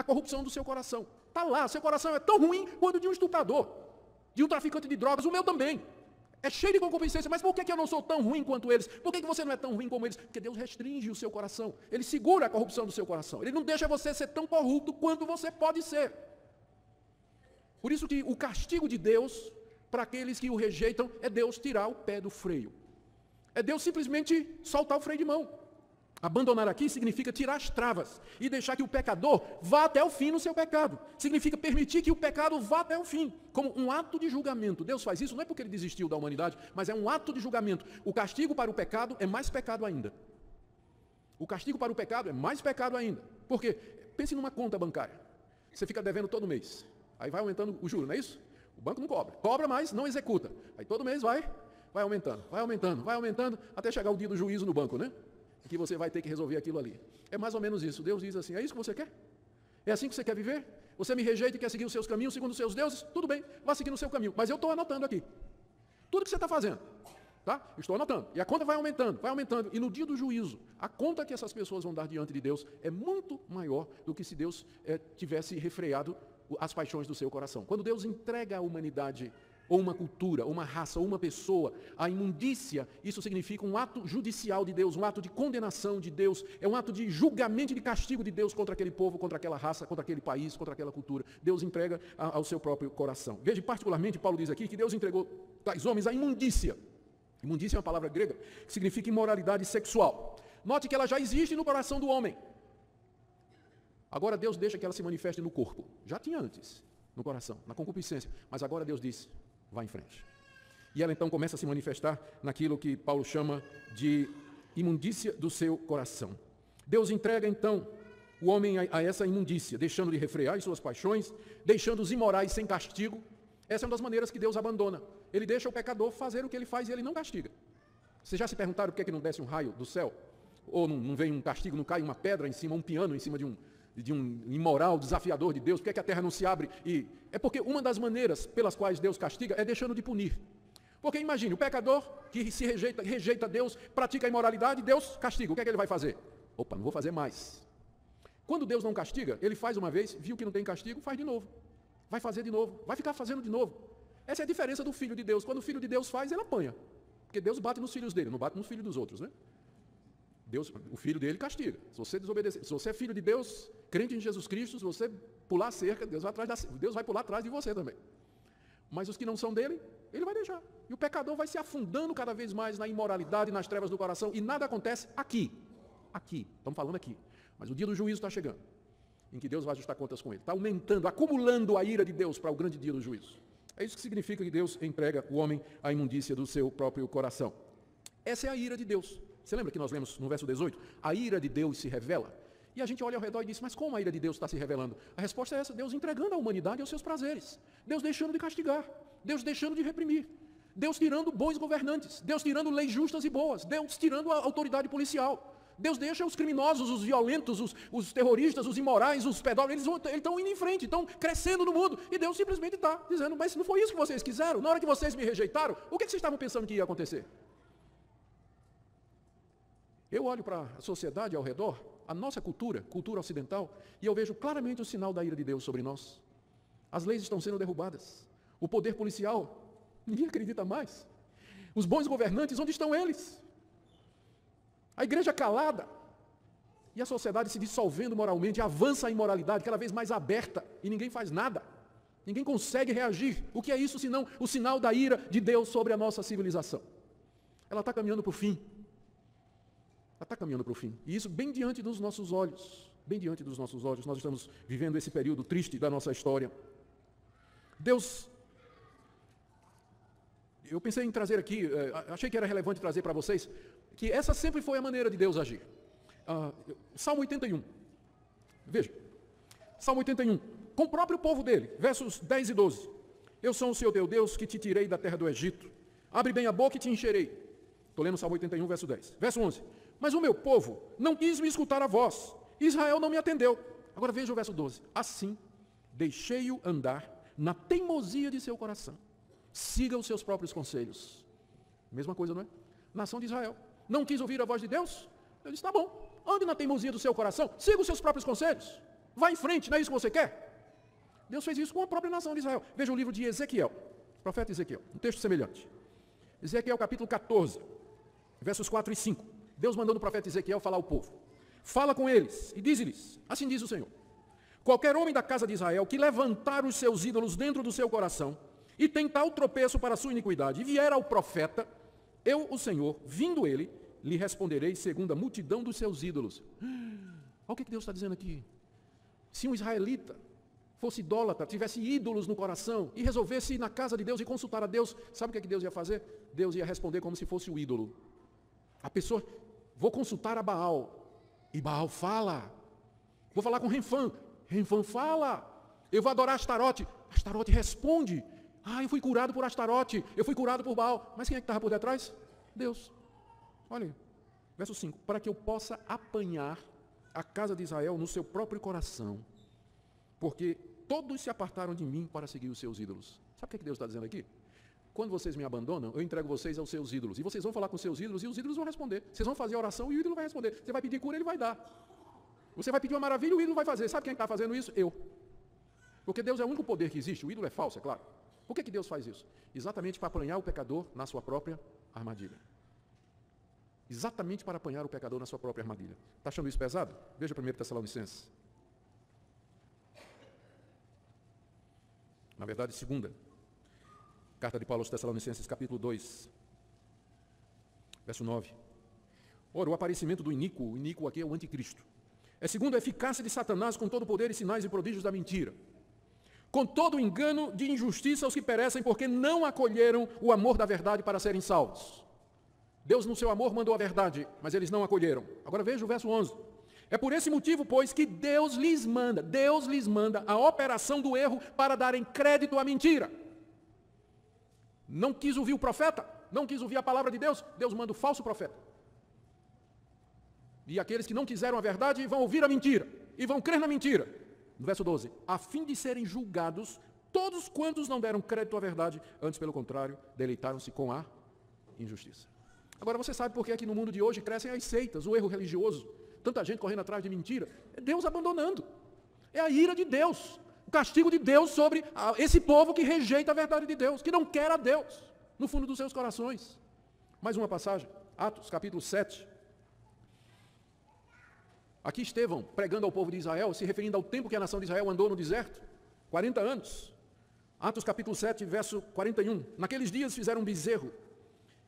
a corrupção do seu coração. Está lá, seu coração é tão ruim quanto de um estuprador, de um traficante de drogas, o meu também. É cheio de concupiscência, mas por que, que eu não sou tão ruim quanto eles? Por que, que você não é tão ruim como eles? Porque Deus restringe o seu coração, Ele segura a corrupção do seu coração, Ele não deixa você ser tão corrupto quanto você pode ser. Por isso que o castigo de Deus para aqueles que o rejeitam é Deus tirar o pé do freio. É Deus simplesmente soltar o freio de mão. Abandonar aqui significa tirar as travas e deixar que o pecador vá até o fim no seu pecado. Significa permitir que o pecado vá até o fim, como um ato de julgamento. Deus faz isso não é porque ele desistiu da humanidade, mas é um ato de julgamento. O castigo para o pecado é mais pecado ainda. O castigo para o pecado é mais pecado ainda. Por quê? Pense numa conta bancária. Você fica devendo todo mês. Aí vai aumentando o juro, não é isso? O banco não cobra. Cobra, mais, não executa. Aí todo mês vai, vai aumentando, vai aumentando, vai aumentando, até chegar o dia do juízo no banco, né? que você vai ter que resolver aquilo ali. É mais ou menos isso. Deus diz assim: é isso que você quer? É assim que você quer viver? Você me rejeita e quer seguir os seus caminhos segundo os seus deuses? Tudo bem, vá seguir no seu caminho. Mas eu estou anotando aqui. Tudo que você está fazendo. Tá? Estou anotando. E a conta vai aumentando, vai aumentando. E no dia do juízo, a conta que essas pessoas vão dar diante de Deus é muito maior do que se Deus é, tivesse refreado as paixões do seu coração. Quando Deus entrega a humanidade ou uma cultura, ou uma raça, ou uma pessoa, a imundícia, isso significa um ato judicial de Deus, um ato de condenação de Deus, é um ato de julgamento e de castigo de Deus contra aquele povo, contra aquela raça, contra aquele país, contra aquela cultura. Deus entrega ao seu próprio coração. Veja, particularmente, Paulo diz aqui que Deus entregou tais homens à imundícia. Imundícia é uma palavra grega que significa imoralidade sexual. Note que ela já existe no coração do homem. Agora Deus deixa que ela se manifeste no corpo. Já tinha antes, no coração, na concupiscência. Mas agora Deus diz: vá em frente. E ela então começa a se manifestar naquilo que Paulo chama de imundícia do seu coração. Deus entrega então o homem a, essa imundícia, deixando de refrear as suas paixões, deixando os imorais sem castigo. Essa é uma das maneiras que Deus abandona. Ele deixa o pecador fazer o que ele faz e ele não castiga. Vocês já se perguntaram por que, é que não desce um raio do céu? Ou não, não vem um castigo, não cai uma pedra em cima, um piano em cima de um, de um imoral desafiador de Deus, por que, é que a terra não se abre? E é porque uma das maneiras pelas quais Deus castiga é deixando de punir. Porque imagine, o pecador que se rejeita, rejeita Deus, pratica a imoralidade, Deus castiga. O que é que ele vai fazer? Opa, não vou fazer mais. Quando Deus não castiga, ele faz uma vez, viu que não tem castigo, faz de novo. Vai fazer de novo, vai ficar fazendo de novo. Essa é a diferença do filho de Deus. Quando o filho de Deus faz, ele apanha. Porque Deus bate nos filhos dele, não bate nos filhos dos outros, né? Deus, o filho dele castiga. Se você desobedecer, se você é filho de Deus, crente em Jesus Cristo, se você pular cerca, Deus vai, atrás da, Deus vai pular atrás de você também. Mas os que não são dele, ele vai deixar. E o pecador vai se afundando cada vez mais na imoralidade, nas trevas do coração, e nada acontece aqui. Aqui, estamos falando aqui. Mas o dia do juízo está chegando, em que Deus vai ajustar contas com ele. Está aumentando, acumulando a ira de Deus para o grande dia do juízo. É isso que significa que Deus emprega o homem à imundícia do seu próprio coração. Essa é a ira de Deus. Você lembra que nós lemos no verso 18? A ira de Deus se revela. E a gente olha ao redor e diz, mas como a ira de Deus está se revelando? A resposta é essa, Deus entregando a humanidade aos seus prazeres. Deus deixando de castigar. Deus deixando de reprimir. Deus tirando bons governantes. Deus tirando leis justas e boas. Deus tirando a autoridade policial. Deus deixa os criminosos, os violentos, os, os terroristas, os imorais, os pedófilos, eles estão indo em frente, estão crescendo no mundo. E Deus simplesmente está dizendo, mas não foi isso que vocês quiseram? Na hora que vocês me rejeitaram, o que, que vocês estavam pensando que ia acontecer? Eu olho para a sociedade ao redor, a nossa cultura, cultura ocidental, e eu vejo claramente o sinal da ira de Deus sobre nós. As leis estão sendo derrubadas. O poder policial, ninguém acredita mais. Os bons governantes, onde estão eles? A igreja calada. E a sociedade se dissolvendo moralmente, avança a imoralidade cada vez mais aberta e ninguém faz nada. Ninguém consegue reagir. O que é isso senão o sinal da ira de Deus sobre a nossa civilização? Ela está caminhando para o fim. Ela está caminhando para o fim. E isso bem diante dos nossos olhos. Bem diante dos nossos olhos. Nós estamos vivendo esse período triste da nossa história. Deus. Eu pensei em trazer aqui, eh, achei que era relevante trazer para vocês, que essa sempre foi a maneira de Deus agir. Ah, Salmo 81. Veja. Salmo 81. Com o próprio povo dele, versos 10 e 12. Eu sou o seu teu Deus que te tirei da terra do Egito. Abre bem a boca e te encherei. Estou lendo Salmo 81, verso 10. Verso 11. Mas o meu povo não quis me escutar a voz. Israel não me atendeu. Agora veja o verso 12. Assim, deixei-o andar na teimosia de seu coração. Siga os seus próprios conselhos. Mesma coisa, não é? Nação de Israel. Não quis ouvir a voz de Deus? Eu disse, tá bom. Ande na teimosia do seu coração. Siga os seus próprios conselhos. Vá em frente, não é isso que você quer? Deus fez isso com a própria nação de Israel. Veja o livro de Ezequiel. Profeta Ezequiel. Um texto semelhante. Ezequiel capítulo 14, versos 4 e 5. Deus mandando o profeta Ezequiel falar ao povo. Fala com eles e diz-lhes: Assim diz o Senhor: Qualquer homem da casa de Israel que levantar os seus ídolos dentro do seu coração e tentar o tropeço para a sua iniquidade e vier ao profeta, eu, o Senhor, vindo ele, lhe responderei segundo a multidão dos seus ídolos. Olha o que é Deus está dizendo aqui. Se um israelita fosse idólatra, tivesse ídolos no coração e resolvesse ir na casa de Deus e consultar a Deus, sabe o que, é que Deus ia fazer? Deus ia responder como se fosse o ídolo. A pessoa Vou consultar a Baal. E Baal fala. Vou falar com Renfan. Renfan fala. Eu vou adorar Astarote. Astarote responde. Ah, eu fui curado por Astarote. Eu fui curado por Baal. Mas quem é que estava por detrás? Deus. Olha, verso 5. Para que eu possa apanhar a casa de Israel no seu próprio coração. Porque todos se apartaram de mim para seguir os seus ídolos. Sabe o que é Deus está dizendo aqui? quando vocês me abandonam, eu entrego vocês aos seus ídolos. E vocês vão falar com seus ídolos e os ídolos vão responder. Vocês vão fazer a oração e o ídolo vai responder. Você vai pedir cura, ele vai dar. Você vai pedir uma maravilha, o ídolo vai fazer. Sabe quem está fazendo isso? Eu. Porque Deus é o único poder que existe. O ídolo é falso, é claro. Por que, que Deus faz isso? Exatamente para apanhar o pecador na sua própria armadilha. Exatamente para apanhar o pecador na sua própria armadilha. Está achando isso pesado? Veja 1 Tessalonicenses. Na verdade, segunda. Carta de Paulo aos Tessalonicenses, capítulo 2, verso 9. Ora, o aparecimento do iníquo, o iníquo aqui é o anticristo. É segundo a eficácia de Satanás com todo o poder e sinais e prodígios da mentira. Com todo o engano de injustiça aos que perecem porque não acolheram o amor da verdade para serem salvos. Deus, no seu amor, mandou a verdade, mas eles não acolheram. Agora veja o verso 11. É por esse motivo, pois, que Deus lhes manda, Deus lhes manda a operação do erro para darem crédito à mentira. Não quis ouvir o profeta, não quis ouvir a palavra de Deus, Deus manda o falso profeta. E aqueles que não quiseram a verdade vão ouvir a mentira e vão crer na mentira. No verso 12, a fim de serem julgados todos quantos não deram crédito à verdade, antes pelo contrário, deleitaram-se com a injustiça. Agora você sabe por que aqui é no mundo de hoje crescem as seitas, o erro religioso, tanta gente correndo atrás de mentira, é Deus abandonando. É a ira de Deus o castigo de Deus sobre ah, esse povo que rejeita a verdade de Deus, que não quer a Deus no fundo dos seus corações. Mais uma passagem, Atos capítulo 7. Aqui Estevão, pregando ao povo de Israel, se referindo ao tempo que a nação de Israel andou no deserto, 40 anos. Atos capítulo 7, verso 41. Naqueles dias fizeram um bezerro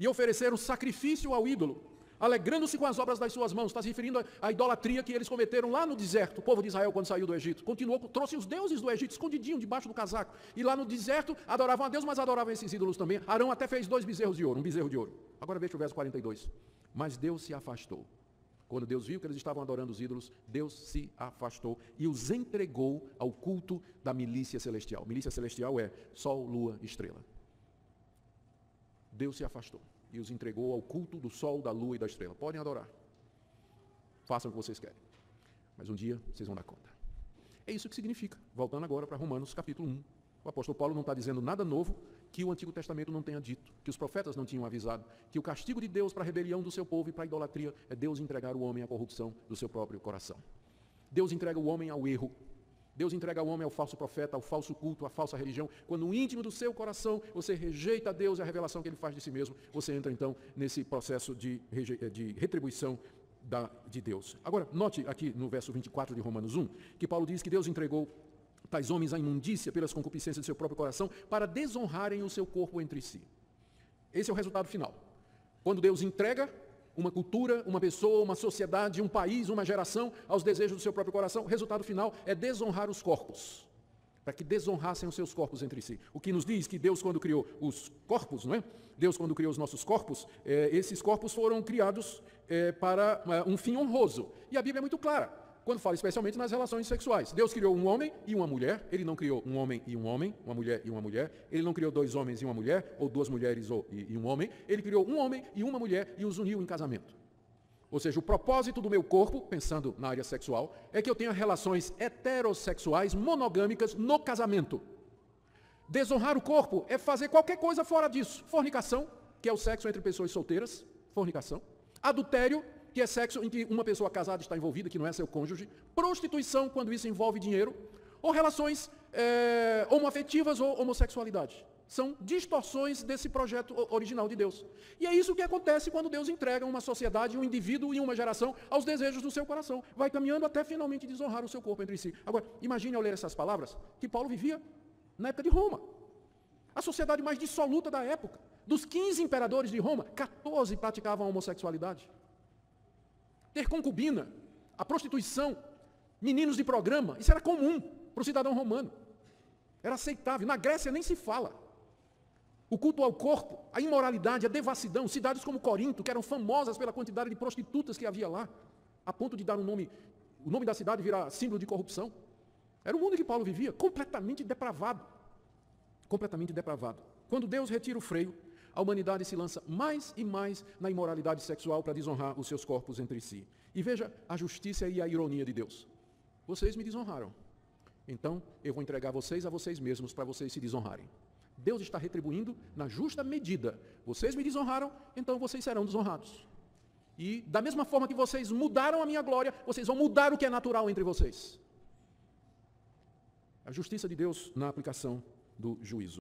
e ofereceram sacrifício ao ídolo Alegrando-se com as obras das suas mãos, está se referindo à idolatria que eles cometeram lá no deserto, o povo de Israel quando saiu do Egito. Continuou, trouxe os deuses do Egito escondidinho debaixo do casaco. E lá no deserto adoravam a Deus, mas adoravam esses ídolos também. Arão até fez dois bezerros de ouro, um bezerro de ouro. Agora veja o verso 42. Mas Deus se afastou. Quando Deus viu que eles estavam adorando os ídolos, Deus se afastou e os entregou ao culto da milícia celestial. Milícia celestial é sol, lua, estrela. Deus se afastou e os entregou ao culto do sol, da lua e da estrela. Podem adorar. Façam o que vocês querem. Mas um dia vocês vão dar conta. É isso que significa. Voltando agora para Romanos capítulo 1. O apóstolo Paulo não está dizendo nada novo que o Antigo Testamento não tenha dito, que os profetas não tinham avisado, que o castigo de Deus para a rebelião do seu povo e para a idolatria é Deus entregar o homem à corrupção do seu próprio coração. Deus entrega o homem ao erro Deus entrega o homem ao falso profeta, ao falso culto, à falsa religião. Quando no íntimo do seu coração você rejeita Deus e a revelação que ele faz de si mesmo, você entra então nesse processo de, eh, de retribuição da, de Deus. Agora, note aqui no verso 24 de Romanos 1, que Paulo diz que Deus entregou tais homens à imundícia pelas concupiscências do seu próprio coração para desonrarem o seu corpo entre si. Esse é o resultado final. Quando Deus entrega uma cultura, uma pessoa, uma sociedade, um país, uma geração aos desejos do seu próprio coração. O resultado final é desonrar os corpos, para que desonrassem os seus corpos entre si. O que nos diz que Deus, quando criou os corpos, não é? Deus, quando criou os nossos corpos, é, esses corpos foram criados é, para eh, um fim honroso. E a Bíblia é muito clara quando fala especialmente nas relações sexuais. Deus criou um homem e uma mulher, ele não criou um homem e um homem, uma mulher e uma mulher, ele não criou dois homens e uma mulher, ou duas mulheres e, e um homem, ele criou um homem e uma mulher e os uniu em casamento. Ou seja, o propósito do meu corpo, pensando na área sexual, é que eu tenha relações heterossexuais monogâmicas no casamento. Desonrar o corpo é fazer qualquer coisa fora disso. Fornicação, que é o sexo entre pessoas solteiras, fornicação. Adultério, que é sexo em que uma pessoa casada está envolvida, que não é seu cônjuge, prostituição, quando isso envolve dinheiro, ou relações é, homoafetivas ou homossexualidade. São distorções desse projeto original de Deus. E é isso que acontece quando Deus entrega uma sociedade, um indivíduo e uma geração aos desejos do seu coração. Vai caminhando até finalmente desonrar o seu corpo entre si. Agora, imagine ao ler essas palavras que Paulo vivia na época de Roma. A sociedade mais dissoluta da época. Dos 15 imperadores de Roma, 14 praticavam a homossexualidade ter concubina, a prostituição, meninos de programa, isso era comum para o cidadão romano. Era aceitável. Na Grécia nem se fala. O culto ao corpo, a imoralidade, a devassidão, cidades como Corinto, que eram famosas pela quantidade de prostitutas que havia lá, a ponto de dar um nome, o nome da cidade virar símbolo de corrupção. Era o mundo que Paulo vivia, completamente depravado. Completamente depravado. Quando Deus retira o freio, a humanidade se lança mais e mais na imoralidade sexual para desonrar os seus corpos entre si. E veja a justiça e a ironia de Deus. Vocês me desonraram. Então eu vou entregar vocês a vocês mesmos para vocês se desonrarem. Deus está retribuindo na justa medida. Vocês me desonraram, então vocês serão desonrados. E da mesma forma que vocês mudaram a minha glória, vocês vão mudar o que é natural entre vocês. A justiça de Deus na aplicação do juízo.